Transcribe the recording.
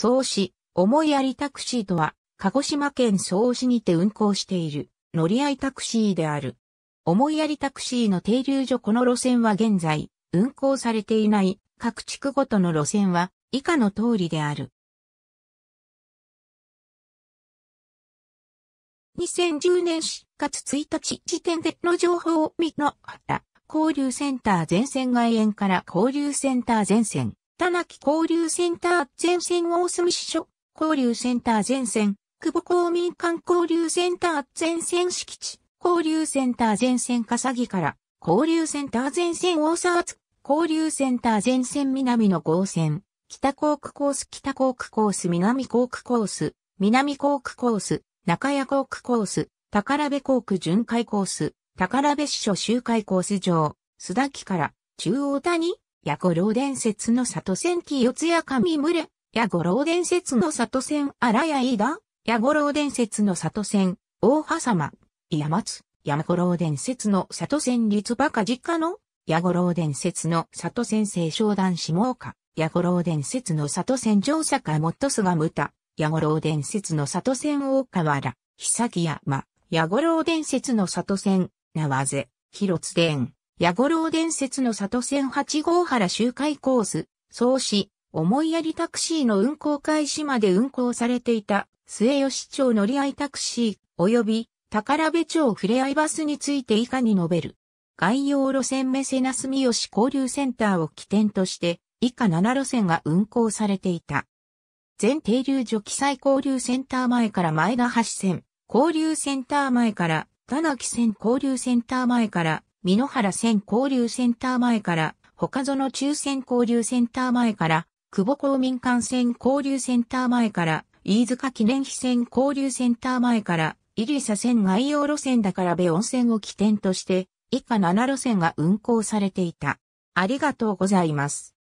総市、思いやりタクシーとは、鹿児島県総市にて運行している、乗り合いタクシーである。思いやりタクシーの停留所この路線は現在、運行されていない各地区ごとの路線は、以下の通りである。2010年4月1日時点での情報を見の交流センター前線外縁から交流センター前線、玉木交流センター前線大隅支所、交流センター前線、久保公民館交流センター前線敷地、交流センター前線笠木から、交流センター前線大沢津、交流センター前線南の合線、北航空コース北航空コース南航空コース、南航空コース、中谷航空コース、宝部航空巡回コース、宝部市所周回コース上、須田木から、中央谷やロウ伝説の里線木四谷上村、やロウ伝説の里線荒谷井田、やロウ伝説の里線大葉様、つ、津、ゴロウ伝説の里線立馬鹿実家の、やロウ伝説の里線聖商談下ヤやロウ伝説の里線上坂元菅牟ヤやロウ伝説の里線大河原、久木山、やロウ伝説の里線、なわぜ、広津伝。矢五郎伝説の里線8号原周回コース、創始、思いやりタクシーの運行開始まで運行されていた、末吉町乗り合いタクシー、及び、宝部町ふれあいバスについて以下に述べる。概要路線メセナ住吉交流センターを起点として、以下7路線が運行されていた。全停留所記載交流センター前から前田橋線、交流センター前から、田脇線交流センター前から、美濃原線交流センター前から、他園中線交流センター前から、久保公民館線交流センター前から、飯塚記念碑線交流センター前から、イリサ線外洋路線だから部温泉を起点として、以下7路線が運行されていた。ありがとうございます。